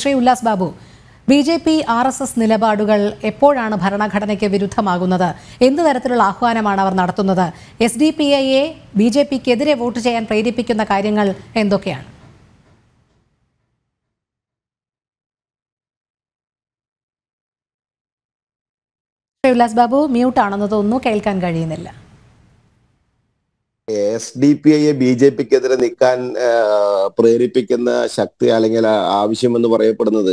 Shri Ullas Babu B J P R S S നിലപാടുകൾ എപ്പോഴാണ് ഭരണഘടനയ്ക്ക് വിരുദ്ധമാകുന്നത് എന്ത് തരത്തിലുള്ള ആഹ്വാനമാണ് അവർ നടത്തുന്നത് എസ് ഡി പി ഐയെ ബി ജെ പിക്കെതിരെ വോട്ട് ചെയ്യാൻ പ്രേരിപ്പിക്കുന്ന കാര്യങ്ങൾ എന്തൊക്കെയാണ് ശ്രീ ഉല്ലാസ് ബാബു മ്യൂട്ടാണെന്ന് തോന്നുന്നു കേൾക്കാൻ കഴിയുന്നില്ല എസ് ഡി പി ഐയെ ബി ജെ പിക്കെതിരെ നിൽക്കാൻ പ്രേരിപ്പിക്കുന്ന ശക്തി അല്ലെങ്കിൽ ആവശ്യമെന്ന് പറയപ്പെടുന്നത്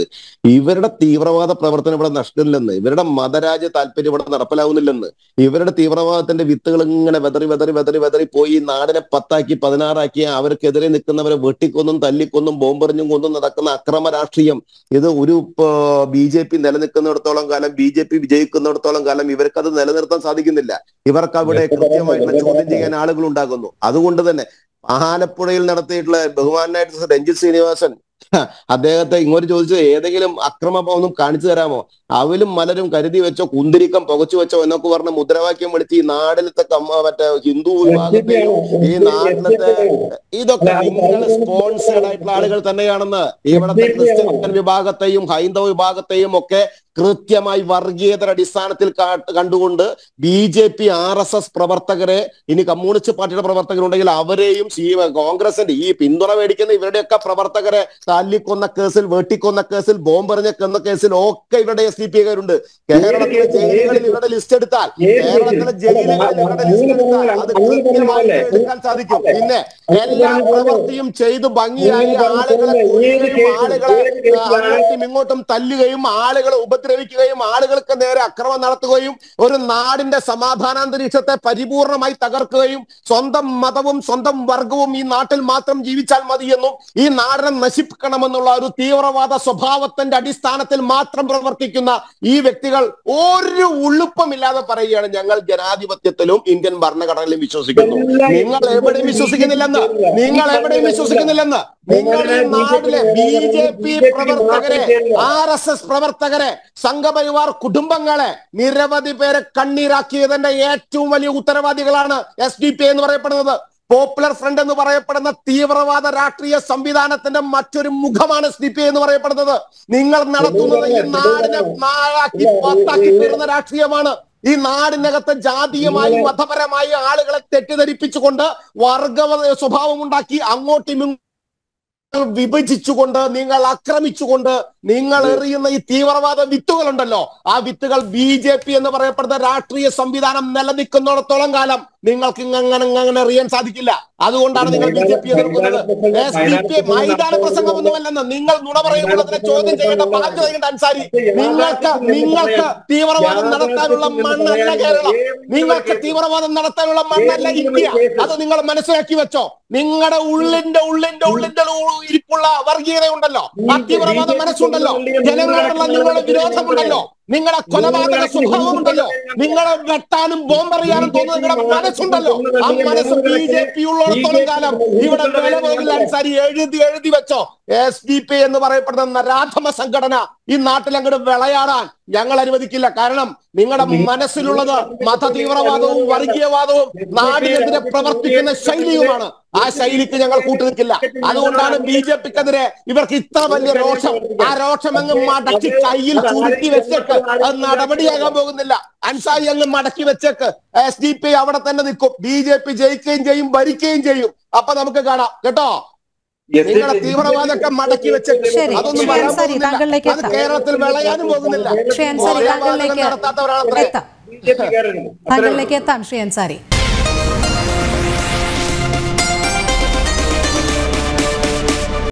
ഇവരുടെ തീവ്രവാദ പ്രവർത്തനം ഇവിടെ നഷ്ടമില്ലെന്ന് ഇവരുടെ മതരാജ്യ താല്പര്യം ഇവിടെ നടപ്പിലാവുന്നില്ലെന്ന് ഇവരുടെ തീവ്രവാദത്തിന്റെ വിത്തുകൾ ഇങ്ങനെ വെതറി വെതറി വെതറി വെതറി പോയി നാടിനെ പത്താക്കി പതിനാറാക്കി അവർക്കെതിരെ നിൽക്കുന്നവരെ വെട്ടിക്കൊന്നും തല്ലിക്കൊന്നും ബോംബെറിഞ്ഞും കൊന്നും നടക്കുന്ന അക്രമ രാഷ്ട്രീയം ഇത് ഒരു ബി ജെ പി നിലനിൽക്കുന്നിടത്തോളം കാലം ബി ജെ പി വിജയിക്കുന്നിടത്തോളം കാലം ഇവർക്കത് നിലനിർത്താൻ സാധിക്കുന്നില്ല ഇവർക്ക് അവിടെ കൃത്യമായിട്ടുള്ള ചോദ്യം ചെയ്യാൻ ആളുകൾ ഉണ്ടാകുന്നു അതുകൊണ്ട് തന്നെ ആലപ്പുഴയിൽ നടത്തിയിട്ടുള്ള ബഹുമാനായിട്ട് രഞ്ജിത് ശ്രീനിവാസൻ അദ്ദേഹത്തെ ഇങ്ങോട്ട് ചോദിച്ചത് ഏതെങ്കിലും അക്രമം ഒന്നും കാണിച്ചു തരാമോ അവലും മലരും കരുതി വെച്ചോ കുന്തിരിക്കം പുകച്ചു വെച്ചോ എന്നൊക്കെ പറഞ്ഞ് മുദ്രാവാക്യം വിളിച്ച് ഈ നാടിലത്തെ മറ്റേ ഹിന്ദു വിഭാഗത്തെയും ഈ നാട്ടിലത്തെ ഇതൊക്കെ നിങ്ങൾ സ്പോൺസേഡ് ആയിട്ടുള്ള ആളുകൾ തന്നെയാണെന്ന് ഇവിടത്തെ ക്രിസ്ത്യൻ വിഭാഗത്തെയും ഹൈന്ദവ വിഭാഗത്തെയും ഒക്കെ കൃത്യമായി വർഗീയതര അടിസ്ഥാനത്തിൽ കണ്ടുകൊണ്ട് B J P R S S പ്രവർത്തകരെ ഇനി കമ്മ്യൂണിസ്റ്റ് പാർട്ടിയുടെ പ്രവർത്തകരുണ്ടെങ്കിൽ അവരെയും കോൺഗ്രസിന്റെ ഈ പിന്തുണ മേടിക്കുന്ന ഇവരുടെയൊക്കെ പ്രവർത്തകരെ തല്ലിക്കൊന്ന കേസിൽ വെട്ടിക്കൊന്ന കേസിൽ ബോംബെറിഞ്ഞ കൊന്ന കേസിൽ ഒക്കെ ഇവരുടെ എസ് ഡി പി കാരുണ്ട് കേരളത്തിലെ ജയിലുകളിൽ ഇവരുടെ ലിസ്റ്റ് എടുത്താൽ കേരളത്തിലെ ജയിലുകളിൽ ലിസ്റ്റ് എടുക്കാൻ സാധിക്കും പിന്നെ എല്ലാ പ്രവൃത്തിയും ചെയ്ത് ഭംഗിയായി ആളുകളെ ആളുകളെ ഇങ്ങോട്ടും തല്ലുകയും ആളുകളെ ഉപ ഉപദ്രവിക്കുകയും ആളുകൾക്ക് നേരെ അക്രമം നടത്തുകയും ഒരു നാടിന്റെ സമാധാനാന്തരീക്ഷത്തെ പരിപൂർണമായി തകർക്കുകയും സ്വന്തം മതവും സ്വന്തം വർഗവും ഈ നാട്ടിൽ മാത്രം ജീവിച്ചാൽ മതിയെന്നും ഈ നാടിനെ നശിപ്പിക്കണമെന്നുള്ള ഒരു തീവ്രവാദ സ്വഭാവത്തിന്റെ അടിസ്ഥാനത്തിൽ മാത്രം പ്രവർത്തിക്കുന്ന ഈ വ്യക്തികൾ ഒരു ഉളുപ്പമില്ലാതെ പറയുകയാണ് ഞങ്ങൾ ജനാധിപത്യത്തിലും ഇന്ത്യൻ ഭരണഘടനയിലും വിശ്വസിക്കുന്നു നിങ്ങൾ എവിടെയും വിശ്വസിക്കുന്നില്ലെന്ന് നിങ്ങൾ എവിടെയും വിശ്വസിക്കുന്നില്ലെന്ന് നിങ്ങളുടെ നാട്ടിലെ ബി ജെ പി പ്രവർത്തകരെ ആർ എസ് എസ് പ്രവർത്തകരെ സംഘപരിവാർ കുടുംബങ്ങളെ നിരവധി പേരെ കണ്ണീരാക്കിയതിന്റെ ഏറ്റവും വലിയ ഉത്തരവാദികളാണ് എസ് ഡി പി എന്ന് പറയപ്പെടുന്നത് പോപ്പുലർ ഫ്രണ്ട് എന്ന് പറയപ്പെടുന്ന തീവ്രവാദ രാഷ്ട്രീയ സംവിധാനത്തിന്റെ മറ്റൊരു മുഖമാണ് എസ് ഡി പി എന്ന് പറയപ്പെടുന്നത് നിങ്ങൾ നടത്തുന്നത് ഈ നാടിനെ നാളാക്കി പത്താക്കി തീരുന്ന രാഷ്ട്രീയമാണ് ഈ നാടിനകത്ത് ജാതീയമായി മതപരമായി ആളുകളെ തെറ്റിദ്ധരിപ്പിച്ചുകൊണ്ട് വർഗ സ്വഭാവം ഉണ്ടാക്കി അങ്ങോട്ടും വിഭജിച്ചുകൊണ്ട് നിങ്ങൾ ആക്രമിച്ചുകൊണ്ട് നിങ്ങൾ എറിയുന്ന ഈ തീവ്രവാദ വിത്തുകളുണ്ടല്ലോ ആ വിത്തുകൾ ബി ജെ പി എന്ന് പറയപ്പെടുന്ന രാഷ്ട്രീയ സംവിധാനം നിലനിൽക്കുന്നിടത്തോളം കാലം നിങ്ങൾക്ക് ഇങ്ങനെ അങ്ങനെ എറിയാൻ സാധിക്കില്ല അതുകൊണ്ടാണ് നിങ്ങൾ ബി ജെ പി എതിർക്കുന്നത് എസ് ഡി പി മൈതാന പ്രസംഗമൊന്നുമല്ലെന്ന് നിങ്ങൾ നുണ പറയുന്നതിനെ ചോദ്യം ചെയ്യേണ്ട പറഞ്ഞു തരേണ്ട അൻസാരി നിങ്ങൾക്ക് നിങ്ങൾക്ക് തീവ്രവാദം നടത്താനുള്ള മണ്ണല്ല കേരളം നിങ്ങൾക്ക് തീവ്രവാദം നടത്താനുള്ള മണ്ണല്ല ഇന്ത്യ അത് നിങ്ങൾ മനസ്സിലാക്കി വെച്ചോ നിങ്ങളുടെ ഉള്ളിന്റെ ഉള്ളിന്റെ ഉള്ളിന്റെ ഇരിപ്പുള്ള വർഗീയത ആ തീവ്രവാദ മനസ്സുണ്ടല്ലോ ജനങ്ങളോടുള്ള നിങ്ങളുടെ വിരോധമുണ്ടല്ലോ നിങ്ങളെ കൊലപാതക സ്വഭാവം ഉണ്ടല്ലോ നിങ്ങളെ വെട്ടാനും ബോംബെറിയാനും തോന്നുന്ന നിങ്ങളുടെ മനസ്സുണ്ടല്ലോ ആ മനസ്സ് ബി ജെ പി ഉള്ളിടത്തോളം കാലം ഇവിടെ അൻസാരി എഴുതി എഴുതി വെച്ചോ എസ് ഡി പി എന്ന് പറയപ്പെടുന്ന നരാധമ സംഘടന ഈ നാട്ടിൽ അങ്ങോട്ട് വിളയാടാൻ ഞങ്ങൾ അനുവദിക്കില്ല കാരണം നിങ്ങളുടെ മനസ്സിലുള്ളത് മത തീവ്രവാദവും വർഗീയവാദവും നാടിനെതിരെ പ്രവർത്തിക്കുന്ന ശൈലിയുമാണ് ആ ശൈലിക്ക് ഞങ്ങൾ കൂട്ടുനിൽക്കില്ല അതുകൊണ്ടാണ് ബി ജെ പിക്കെതിരെ ഇവർക്ക് ഇത്ര വലിയ രോഷം ആ രോഷം അങ്ങ് മടക്കി കയ്യിൽ ചുരുട്ടി വെച്ചേക്ക് അത് നടപടിയാകാൻ പോകുന്നില്ല അൻസാരി അങ്ങ് മടക്കി വെച്ചേക്ക് എസ് ഡി പി അവിടെ തന്നെ നിൽക്കും ബി ജെ പി ജയിക്കുകയും ചെയ്യും ഭരിക്കുകയും ചെയ്യും അപ്പൊ നമുക്ക് കാണാം കേട്ടോ നിങ്ങളെ തീവ്രവാദമൊക്കെ മടക്കി വെച്ച് അതൊന്നും അത് കേരളത്തിൽ വിളയാനും പോകുന്നില്ല നടത്താത്തവരാണ് താങ്കളിലേക്ക് എത്താം ശ്രീ അൻസാരി